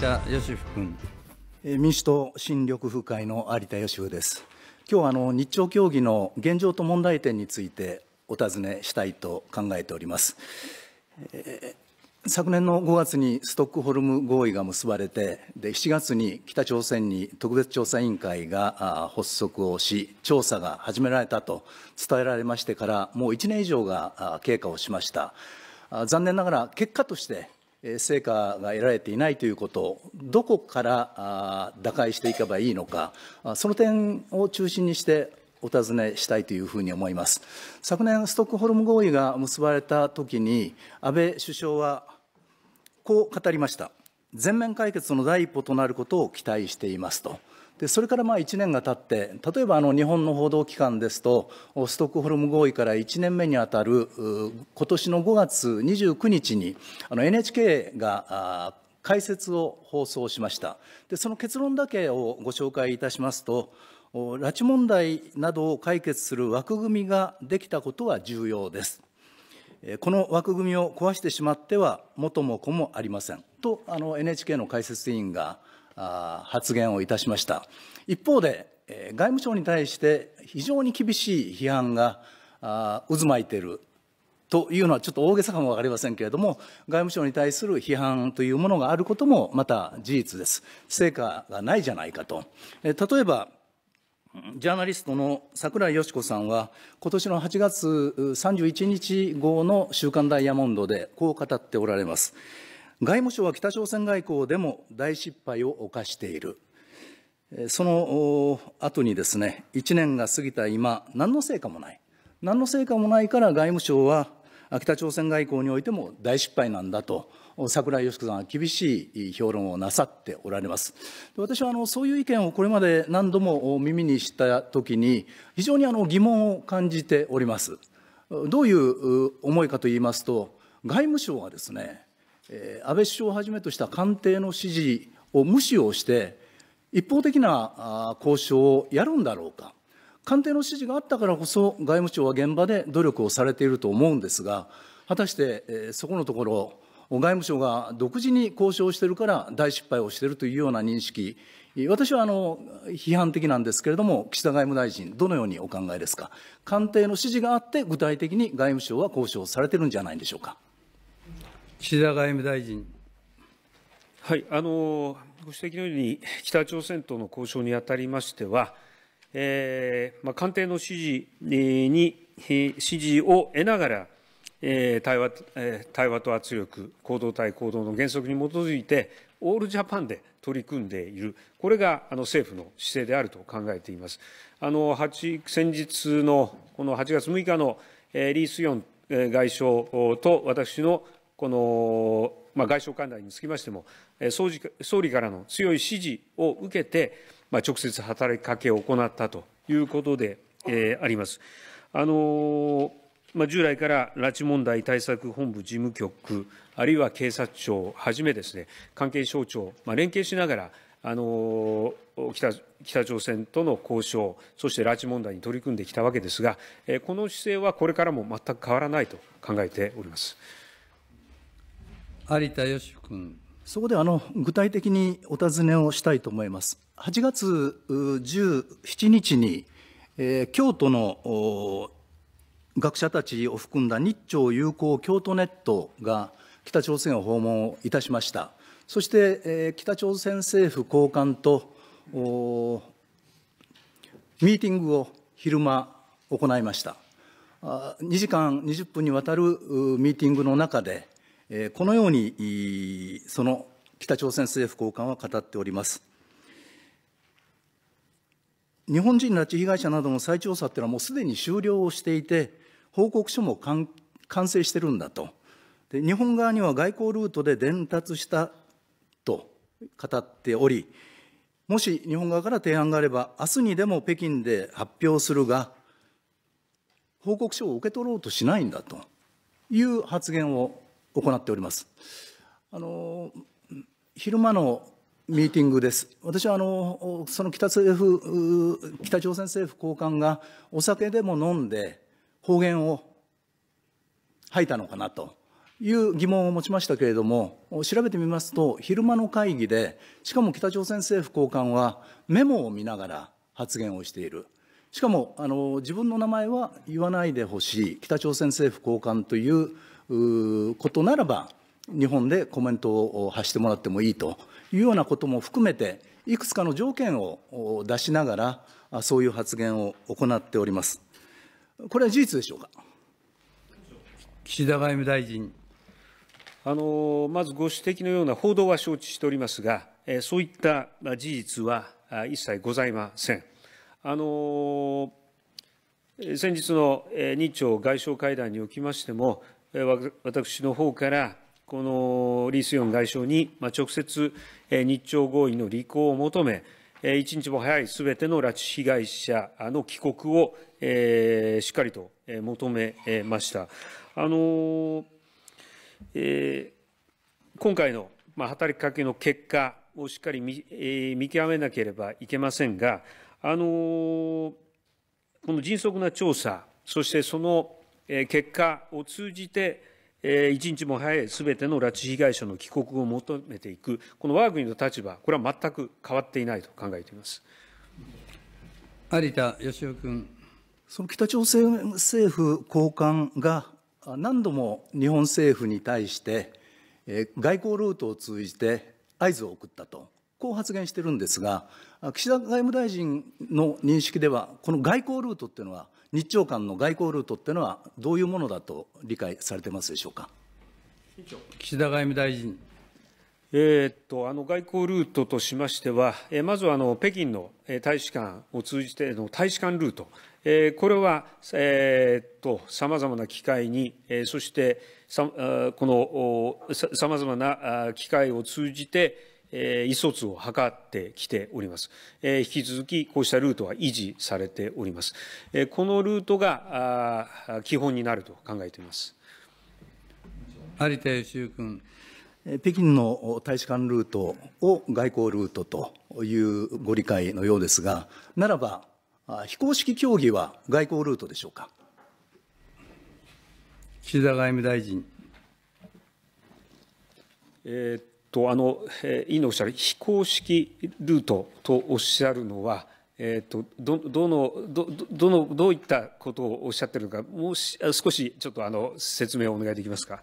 田義夫君。民主党新緑風会の有田義夫です。今日あの日朝協議の現状と問題点についてお尋ねしたいと考えております。えー、昨年の5月にストックホルム合意が結ばれてで7月に北朝鮮に特別調査委員会が発足をし調査が始められたと伝えられましてからもう1年以上が経過をしました残念ながら結果として成果が得られていないということどこから打開していけばいいのかその点を中心にしてお尋ねしたいというふうに思います昨年ストックホルム合意が結ばれた時に安倍首相はこう語りました全面解決の第一歩となることを期待していますとでそれからまあ1年が経って例えばあの日本の報道機関ですとストックホルム合意から1年目にあたる今年の5月29日にあの NHK が解説を放送しましたでその結論だけをご紹介いたしますと拉致問題などを解決する枠組みができたことは重要ですこの枠組みを壊してしまっては元も子もありませんとあの NHK の解説委員が発言をいたしました一方で外務省に対して非常に厳しい批判が渦巻いているというのはちょっと大げさかも分かりませんけれども、外務省に対する批判というものがあることもまた事実です。成果がないじゃないかと。例えば、ジャーナリストの桜井よし子さんは、今年の8月31日号の週刊ダイヤモンドでこう語っておられます。外務省は北朝鮮外交でも大失敗を犯している。その後にですね、1年が過ぎた今、何の成果もない。何の成果もないから外務省は、北朝鮮外交においても大失敗なんだと、桜井よし子さんは厳しい評論をなさっておられます。私はあのそういう意見をこれまで何度も耳にしたときに、非常にあの疑問を感じております。どういう思いかと言いますと、外務省はですね、安倍首相をはじめとした官邸の指示を無視をして、一方的な交渉をやるんだろうか、官邸の指示があったからこそ、外務省は現場で努力をされていると思うんですが、果たしてそこのところ、外務省が独自に交渉しているから大失敗をしているというような認識、私はあの批判的なんですけれども、岸田外務大臣、どのようにお考えですか、官邸の指示があって、具体的に外務省は交渉されてるんじゃないんでしょうか。岸田外務大臣。はい、あのご指摘のように、北朝鮮との交渉にあたりましては、えーまあ、官邸の指示に、指示を得ながら、えー対話えー、対話と圧力、行動対行動の原則に基づいて、オールジャパンで取り組んでいる、これがあの政府の姿勢であると考えています。あの8先日のこの8月6日の、えー、リー・スヨン外相と私のこの、まあ、外相官内につきましても総理総理からの強い支持を受けて、まあ、直接働きかけを行ったということで、えー、あります。あのまあ、従来から拉致問題対策本部事務局、あるいは警察庁をはじめですね、関係省庁、まあ、連携しながら、あの北北朝鮮との交渉、そして拉致問題に取り組んできたわけですが、この姿勢はこれからも全く変わらないと考えております。有田芳君。そこであの具体的にお尋ねをしたいと思います。8月17日に、えー、京都の学者たちを含んだ日朝友好京都ネットが北朝鮮を訪問いたしました。そして、えー、北朝鮮政府高官とミーティングを昼間行いました。2時間20分にわたるミーティングの中で、このようにその北朝鮮政府高官は語っております。日本人拉致被害者などの再調査っていうのはもうすでに終了をしていて、報告書も完成してるんだと。で日本側には外交ルートで伝達したと語っており、もし日本側から提案があれば、明日にでも北京で発表するが、報告書を受け取ろうとしないんだという発言を行っております。あの昼間のミーティングです私はあのその北政府北朝鮮政府高官がお酒でも飲んで方言を吐いたのかなという疑問を持ちましたけれども調べてみますと昼間の会議でしかも北朝鮮政府高官はメモを見ながら発言をしているしかもあの自分の名前は言わないでほしい北朝鮮政府高官ということならば、日本でコメントを発してもらってもいいというようなことも含めて、いくつかの条件を出しながら、そういう発言を行っております。これは事実でしょうか。岸田外務大臣。あのまずご指摘のような報道は承知しておりますが、そういった事実は一切ございません。あの先日の日朝外相会談におきましても、私の方から、このリ・スヨン外相に直接日朝合意の履行を求め、一日も早いすべての拉致被害者の帰国を、えしっかりと求めました。あのえー、今回の、まあ、働きかけの結果をしっかり見えー、見極めなければいけませんが、あのこの迅速な調査、そしてその結果を通じて、一日も早いすべての拉致被害者の帰国を求めていく、この我が国の立場、これは全く変わっていないと考えています有田芳生君。その北朝鮮政府高官が何度も日本政府に対して、外交ルートを通じて合図を送ったと、こう発言してるんですが、岸田外務大臣の認識では、この外交ルートっていうのは、日朝間の外交ルートっていうのは、どういうものだと理解されてますでしょうか岸田外務大臣。えー、っとあの外交ルートとしましては、えー、まずはあの北京の大使館を通じての大使館ルート、えー、これは、えっとさまざまな機会に、えー、そしてさこのさまざまな機会を通じて、え意思疎通を図ってきております。え引き続きこうしたルートは維持されております。えこのルートが基本になると考えています。有田義雄君。北京の大使館ルートを外交ルートというご理解のようですが、ならば、非公式協議は外交ルートでしょうか。岸田外務大臣。えー、とあの、えー、委員のおっしゃる非公式ルートとおっしゃるのは、えーと、どどのどどのどういったことをおっしゃってるのか、もうし少しちょっとあの説明をお願いできますか。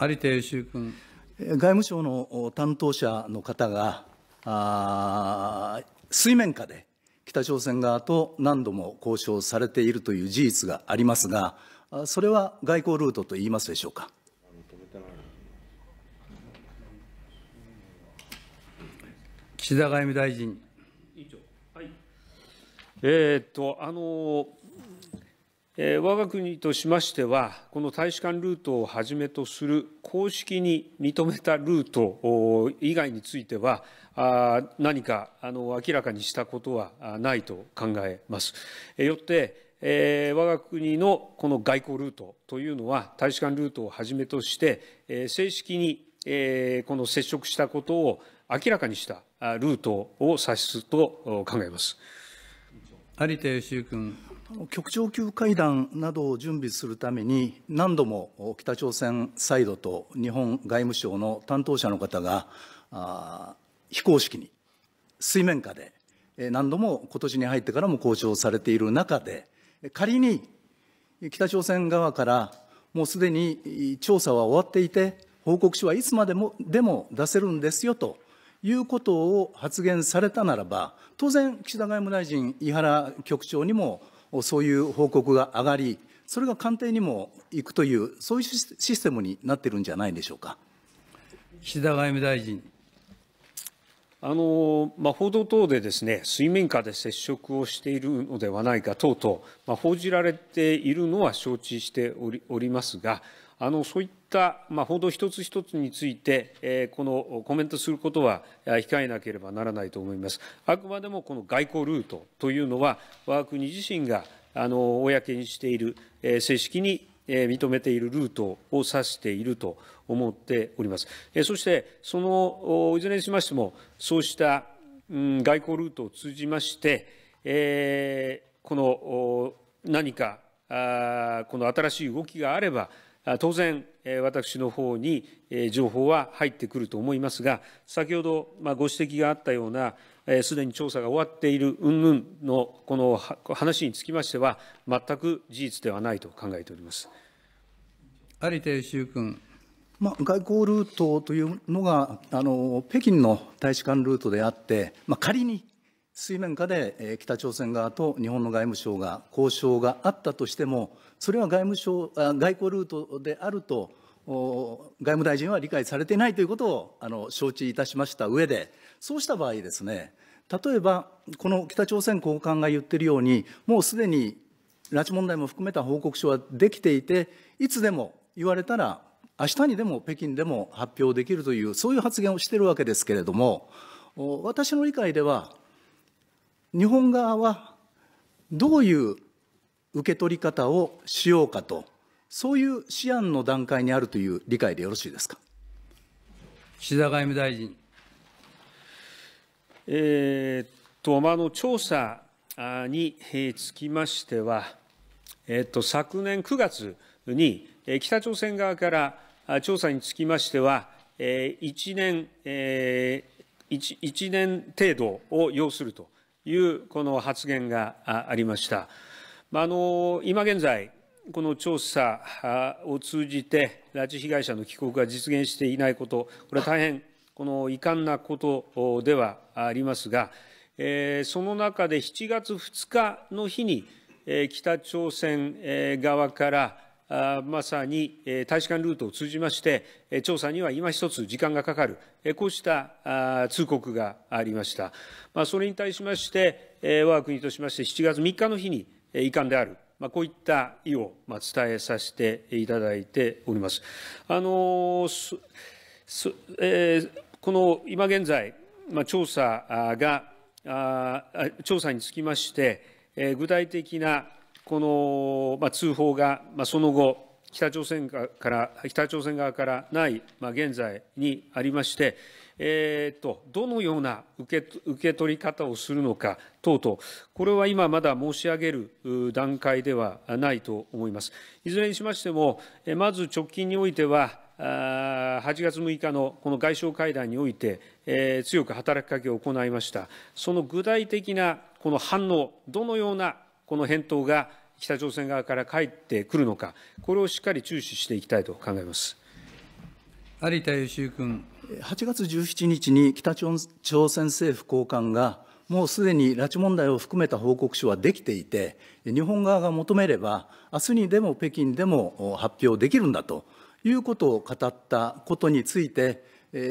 有田義雄君外務省の担当者の方が、あ水面下で北朝鮮側と何度も交渉されているという事実がありますが、それは外交ルートと言いますでしょうか。岸田外務大臣。委員長はい、えー、っとあのえー、我が国としましては、この大使館ルートをはじめとする公式に認めたルート以外については、あ何かあの明らかにしたことはないと考えます。よって、えー、我が国のこの外交ルートというのは、大使館ルートをはじめとして、えー、正式に、えー、この接触したことを明らかにしたルートを指すと考えます。有田義雄君局長級会談などを準備するために、何度も北朝鮮サイドと日本外務省の担当者の方が、非公式に、水面下で、何度も今年に入ってからも交渉されている中で、仮に北朝鮮側からもうすでに調査は終わっていて、報告書はいつまでもでも出せるんですよということを発言されたならば、当然、岸田外務大臣、井原局長にもそういう報告が上がり、それが官邸にも行くという、そういうシステムになってるんじゃないでしょうか。岸田外務大臣あのまあ、報道等でです、ね、水面下で接触をしているのではないか等々、まあ、報じられているのは承知しておりますがあのそういった、まあ、報道一つ一つについて、えー、このコメントすることは控えなければならないと思います。あくまでもこの外交ルートというのは、我が国自身があの公にしている、えー、正式に認めているルートを指していると思っております。そして、そのいずれにしましても、そうした外交ルートを通じまして、えー、この何かこの新しい動きがあれば、当然、私の方に情報は入ってくると思いますが、先ほどご指摘があったような、すでに調査が終わっている云々のこの話につきましては、全く事実ではないと考えております有田修君。まあ、外交ルートというのがあの北京の大使館ルートであって、まあ、仮に水面下で北朝鮮側と日本の外務省が交渉があったとしても、それは外務省外交ルートであると、外務大臣は理解されていないということをあの承知いたしました上で、そうした場合ですね、例えばこの北朝鮮高官が言っているように、もうすでに拉致問題も含めた報告書はできていて、いつでも言われたら、明日にでも北京でも発表できるという、そういう発言をしているわけですけれども、私の理解では、日本側はどういう受け取り方をしようかと、そういう思案の段階にあるという理解でよろしいですか。岸田外務大臣。えー、っと、まあ、の調査につきましては、えっと、昨年9月に北朝鮮側から調査につきましては、1年、1, 1年程度を要すると。いうこの発言がありました。まあ、あの今現在この調査を通じて、拉致被害者の帰国が実現していないこと、これは大変この遺憾なことではありますが、えその中で7月2日の日に、え北朝鮮側から、まさに大使館ルートを通じまして、調査には今一つ時間がかかる、こうした通告がありました。まあ、それに対しまして、我が国としまして、7月3日の日に遺憾である、まあ、こういった意を伝えさせていただいております。あのえこの今現在、まあ、調査が、調査につきまして、具体的なこの、まあ、通報が、まあ、その後、北朝鮮から北朝鮮側からない、まあ、現在にありまして、えーと、どのような受け受け取り方をするのか等々、これは今まだ申し上げる段階ではないと思います。いずれにしましても、まず直近においては、8月6日のこの外相会談において、えー、強く働きかけを行いました。その具体的なこの反応、どのようなこの返答が北朝鮮側から返ってくるのか、これをしっかり注視していきたいと考えます有田芳生君。8月17日に北朝鮮政府高官が、もうすでに拉致問題を含めた報告書はできていて、日本側が求めれば、明日にでも北京でも発表できるんだということを語ったことについて、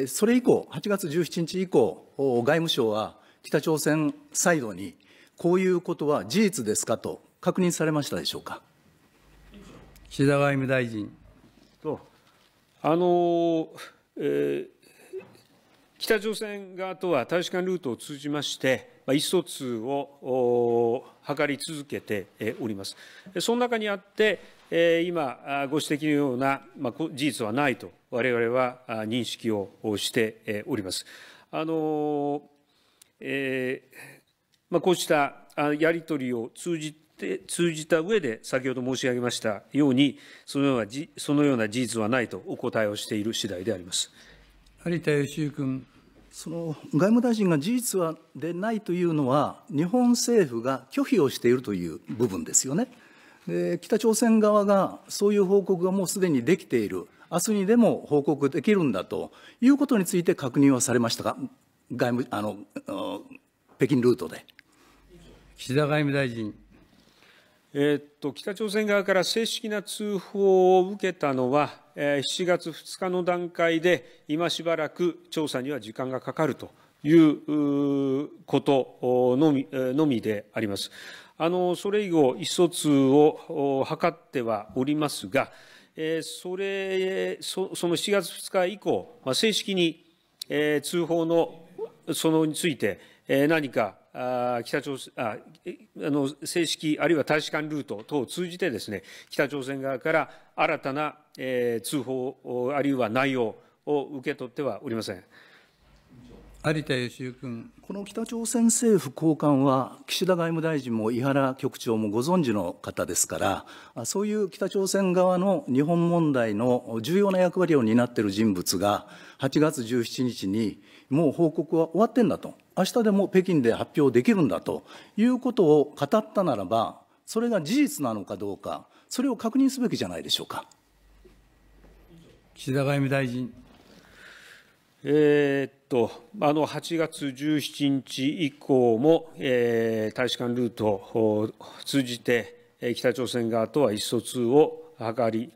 それ以降、8月17日以降、外務省は北朝鮮サイドに、こういうことは事実ですかと確認されましたでしょうか。岸田外務大臣。とあの、えー北朝鮮側とは大使館ルートを通じまして、意思疎通を図り続けております。その中にあって、今、ご指摘のようなまあ、事実はないと、われわれは認識をしております。あのえーまあ、こうしたやり取りを通じて通じた上で、先ほど申し上げましたように、そのようなそのような事実はないとお答えをしている次第であります有田芳生君。その外務大臣が事実はでないというのは、日本政府が拒否をしているという部分ですよね。で北朝鮮側がそういう報告がもうすでにできている、明日にでも報告できるんだということについて確認はされましたか、外務あの北京ルートで。岸田外務大臣。えっと、北朝鮮側から正式な通報を受けたのは、え7月2日の段階で、今しばらく調査には時間がかかるということのみのみであります。あのそれ以後、意思疎通を図ってはおりますが、えそれそその7月2日以降、ま正式に、え通報のそのについて、え何か北朝鮮あの正式あるいは大使館ルート等を通じてですね北朝鮮側から新たな、えー、通報あるいは内容を受け取ってはおりません。有田芳生君この北朝鮮政府高官は岸田外務大臣も井原局長もご存知の方ですからそういう北朝鮮側の日本問題の重要な役割を担っている人物が8月17日にもう報告は終わってんだと明日でも北京で発表できるんだということを語ったならば、それが事実なのかどうか、それを確認すべきじゃないでしょうか。岸田外務大臣。えー、っとあの8月17日以降も、えー、大使館ルートを通じて北朝鮮側とは意思疎通を図り、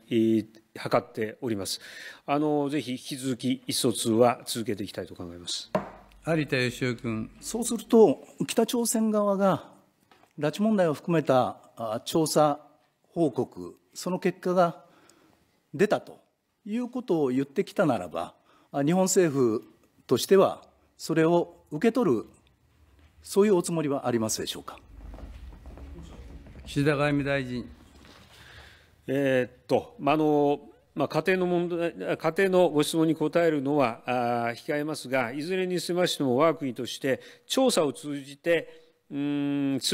図っておりますあの。ぜひ引き続き意思疎通は続けていきたいと考えます。有田芳生君。そうすると、北朝鮮側が拉致問題を含めた調査報告、その結果が出たということを言ってきたならば、日本政府としては、それを受け取る、そういうおつもりはありますでしょうか。岸田外務大臣。えー、っと、まあのまあ、家庭の問題、家庭のご質問に答えるのは控えますが、いずれにしましても我が国として調査を通じて、す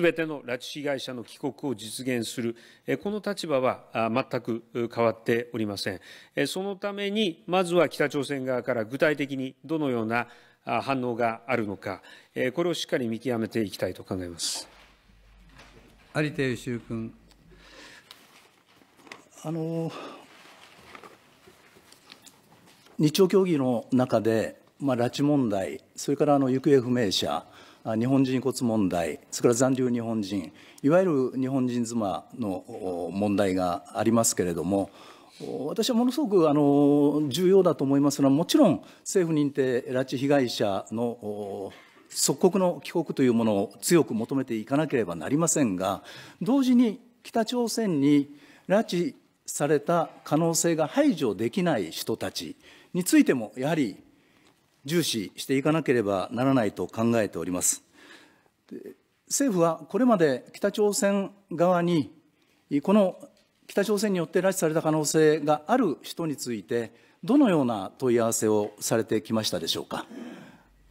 べての拉致被害者の帰国を実現する、この立場は全く変わっておりません。そのために、まずは北朝鮮側から具体的にどのような反応があるのか、これをしっかり見極めていきたいと考えます。有田芳生君。あの日朝協議の中で、まあ、拉致問題、それからあの行方不明者、日本人遺骨問題、それから残留日本人、いわゆる日本人妻の問題がありますけれども、私はものすごくあの重要だと思いますのは、もちろん政府認定拉致被害者の即刻の帰国というものを強く求めていかなければなりませんが、同時に北朝鮮に拉致された可能性が排除できない人たち、についても、やはり重視していかなければならないと考えております。政府はこれまで北朝鮮側に、この北朝鮮によって拉致された可能性がある人について、どのような問い合わせをされてきましたでしょうか。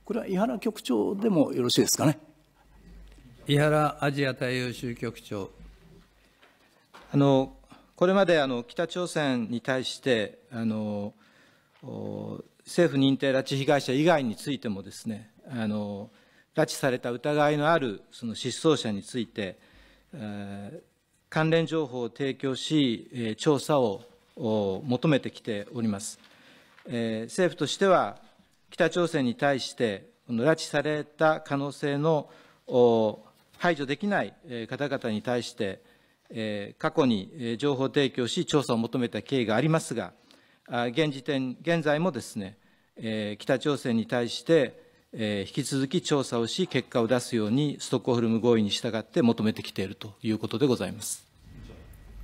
これは井原局長でもよろしいですかね。井原アジア大洋州局長。あのこれまであの北朝鮮に対してあの政府認定拉致被害者以外についてもですね、あの拉致された疑いのあるその失踪者について、えー、関連情報を提供し、調査を求めてきております。えー、政府としては、北朝鮮に対して、この拉致された可能性の排除できない方々に対して、過去に情報提供し、調査を求めた経緯がありますが、現時点、現在もですね、えー、北朝鮮に対して、えー、引き続き調査をし、結果を出すように、ストックホルム合意に従って求めてきているということでございます。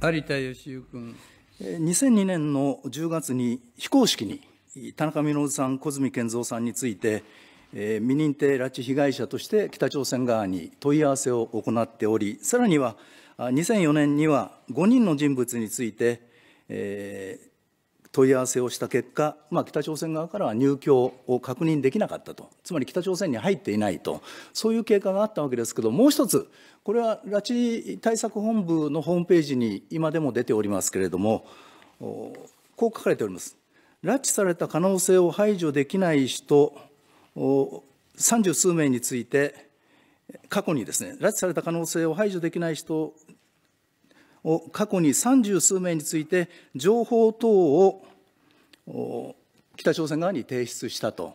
有田義雄君。2002年の10月に非公式に田中稔さん、小泉健三さんについて、えー、未認定拉致被害者として北朝鮮側に問い合わせを行っており、さらには2004年には5人の人物について、えー、問い合わせをした結果、まあ、北朝鮮側からは入居を確認できなかったと、つまり北朝鮮に入っていないと、そういう経過があったわけですけど、もう一つ、これは拉致対策本部のホームページに今でも出ておりますけれども、こう書かれております。拉致された可能性を排除できない人、三十数名について、過去にですね、拉致された可能性を排除できない人過去に30数名について情報等を北朝鮮側に提出したと。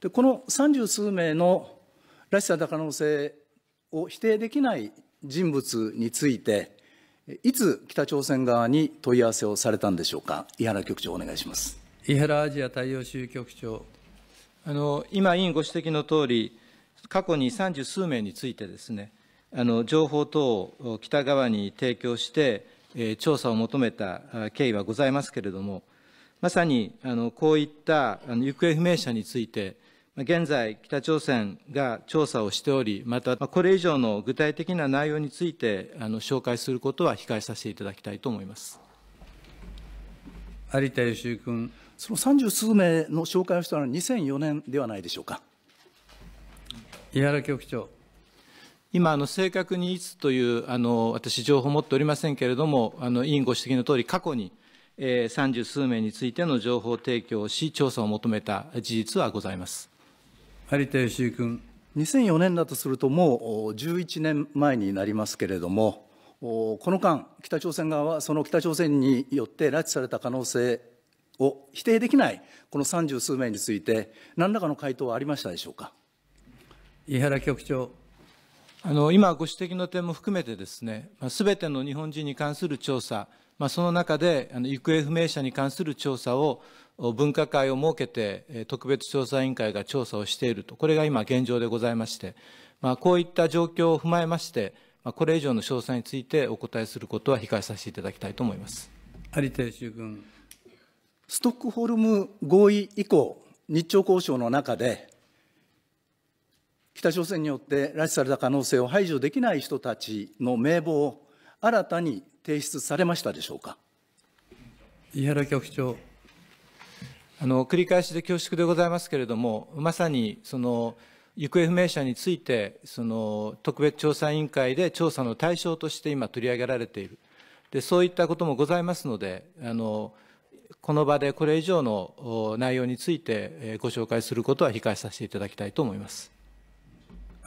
でこの30数名の拉致された可能性を否定できない人物について、いつ北朝鮮側に問い合わせをされたんでしょうか、井原局長、お願いします井原アジア大洋州局長あの、今、委員ご指摘のとおり、過去に30数名についてですね、あの情報等を北側に提供して、え調査を求めた経緯はございますけれども、まさにあのこういったあの行方不明者について、現在、北朝鮮が調査をしており、またこれ以上の具体的な内容についてあの紹介することは控えさせていただきたいと思います有田芳生君。その三十数名の紹介をしたのは2004年ではないでしょうか。井原局長。今あの正確にいつというあの私情報を持っておりませんけれどもあの委員ご指摘のとおり過去に三十、数名についての情報提供をし調査を求めた事実はございます有田芳生君2004年だとするともう11年前になりますけれどもこの間北朝鮮側はその北朝鮮によって拉致された可能性を否定できないこの三十数名について何らかの回答はありましたでしょうか井原局長あの今ご指摘の点も含めてですね、まあ、ての日本人に関する調査、まあ、その中であの行方不明者に関する調査を分科会を設けて特別調査委員会が調査をしているとこれが今現状でございまして、まあ、こういった状況を踏まえまして、まあ、これ以上の詳細についてお答えすることは控えさせていただきたいと思います有田修君ストックホルム合意以降日朝交渉の中で北朝鮮によって拉致された可能性を排除できない人たちの名簿を新たに提出されましたでしょうか。井原局長あの繰り返しで恐縮でございますけれども、まさにその行方不明者について、その特別調査委員会で調査の対象として今、取り上げられている、でそういったこともございますので、あのこの場でこれ以上の内容についてご紹介することは控えさせていただきたいと思います。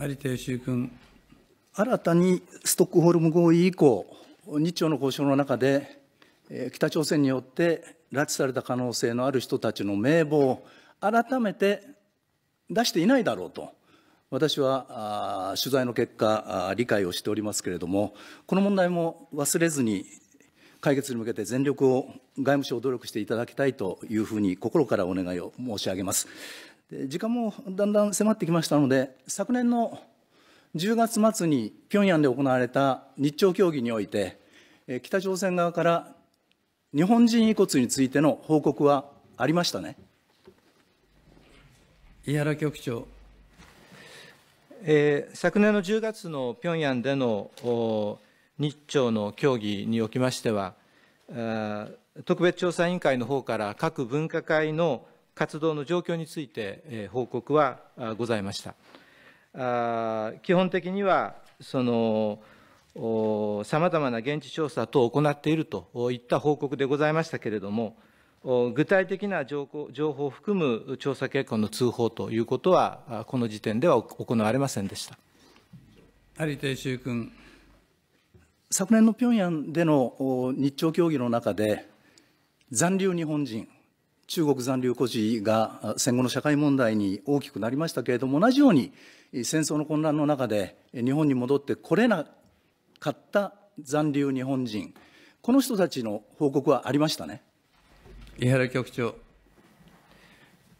有田芳生君。新たにストックホルム合意以降、日朝の交渉の中で、北朝鮮によって拉致された可能性のある人たちの名簿を改めて出していないだろうと、私は取材の結果、理解をしておりますけれども、この問題も忘れずに、解決に向けて全力を外務省努力していただきたいというふうに心からお願いを申し上げます。時間もだんだん迫ってきましたので、昨年の10月末に平壌で行われた日朝協議において、北朝鮮側から日本人遺骨についての報告はありましたね。井原局長。えー、昨年の10月の平壌での日朝の協議におきましては、特別調査委員会の方から各分科会の活動の状況について報告はございました。あ基本的には、その、さまざまな現地調査等を行っているといった報告でございましたけれども、具体的な情報情報を含む調査結果の通報ということは、この時点では行われませんでした有亭修君。昨年の平壌での日朝協議の中で、残留日本人、中国残留孤児が戦後の社会問題に大きくなりましたけれども、同じように戦争の混乱の中で日本に戻ってこれなかった残留日本人、この人たちの報告はありましたね。井原局長。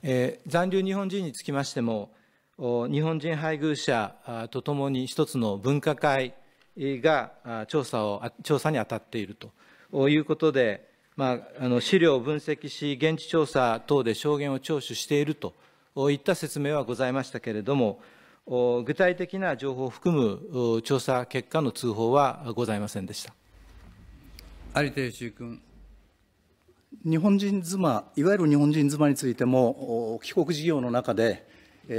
えー、残留日本人につきましても、日本人配偶者とともに一つの分科会が調査を調査に当たっているということで、まあ、あの資料を分析し、現地調査等で証言を聴取しているといった説明はございましたけれども、具体的な情報を含む調査結果の通報はございませんでした有田芳生君。日本人妻、いわゆる日本人妻についても、帰国事業の中で、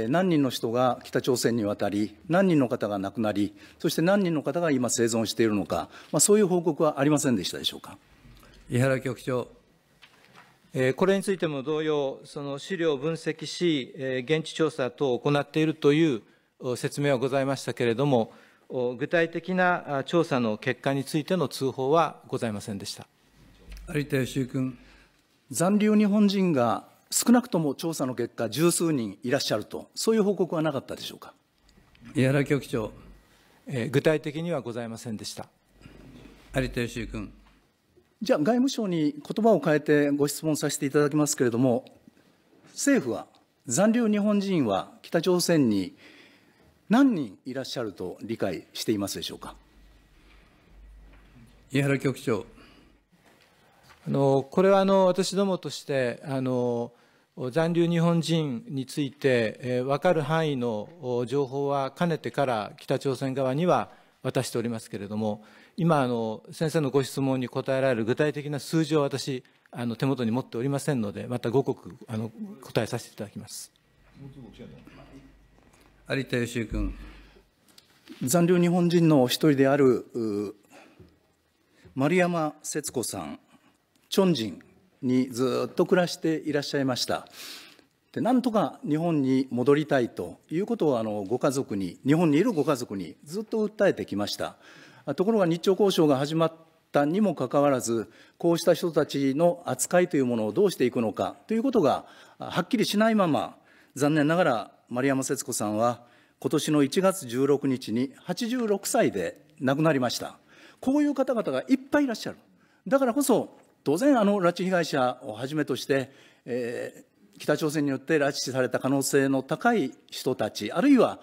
何人の人が北朝鮮に渡り、何人の方が亡くなり、そして何人の方が今、生存しているのか、まあ、そういう報告はありませんでしたでしょうか。井原局長。これについても同様、その資料を分析し、現地調査等を行っているという説明はございましたけれども、具体的な調査の結果についての通報はございませんでした。有田芳生君。残留日本人が少なくとも調査の結果、十数人いらっしゃると、そういう報告はなかったでしょうか。井原局長、えー、具体的にはございませんでした。有田芳生君。じゃあ、外務省に言葉を変えてご質問させていただきますけれども、政府は残留日本人は北朝鮮に何人いらっしゃると理解していますでしょうか。井原局長あのこれはあの私どもとしてあの残留日本人について、えー、分かる範囲の情報はかねてから北朝鮮側には渡しておりますけれども、今あの先生のご質問に答えられる具体的な数字を私あの手元に持っておりませんのでまた五国あの答えさせていただきます有田芳生君残留日本人の一人である丸山節子さんチョンジンにずっと暮らしていらっしゃいましたでなんとか日本に戻りたいということをあのご家族に日本にいるご家族にずっと訴えてきましたところが日朝交渉が始まったにもかかわらず、こうした人たちの扱いというものをどうしていくのかということがはっきりしないまま、残念ながら丸山節子さんは、今年の1月16日に86歳で亡くなりました。こういう方々がいっぱいいらっしゃる。だからこそ、当然、あの拉致被害者をはじめとして、えー、北朝鮮によって拉致された可能性の高い人たち、あるいは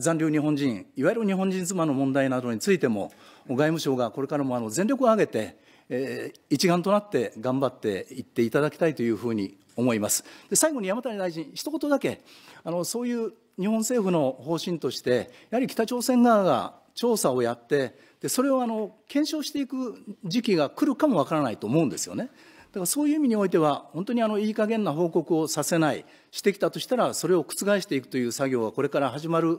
残留日本人、いわゆる日本人妻の問題などについても、外務省がこれからもあの全力を挙げて、えー、一丸となって頑張っていっていただきたいというふうに思います。で最後に山谷大臣、一言だけ、あのそういう日本政府の方針として、やはり北朝鮮側が調査をやって、でそれをあの検証していく時期が来るかもわからないと思うんですよね。だからそういう意味においては、本当にあのいい加減な報告をさせない、してきたとしたら、それを覆していくという作業がこれから始まる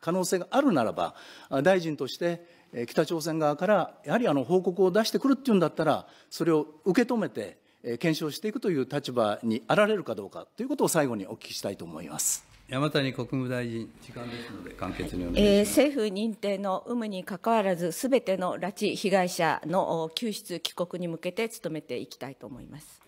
可能性があるならば、大臣として、北朝鮮側からやはりあの報告を出してくるっていうんだったら、それを受け止めて、検証していくという立場にあられるかどうかということを最後にお聞きしたいと思います。山谷国務大臣、時間ですので、簡潔にお願いします、はい、えー、政府認定の有無にかかわらず、すべての拉致被害者の救出、帰国に向けて努めていきたいと思います。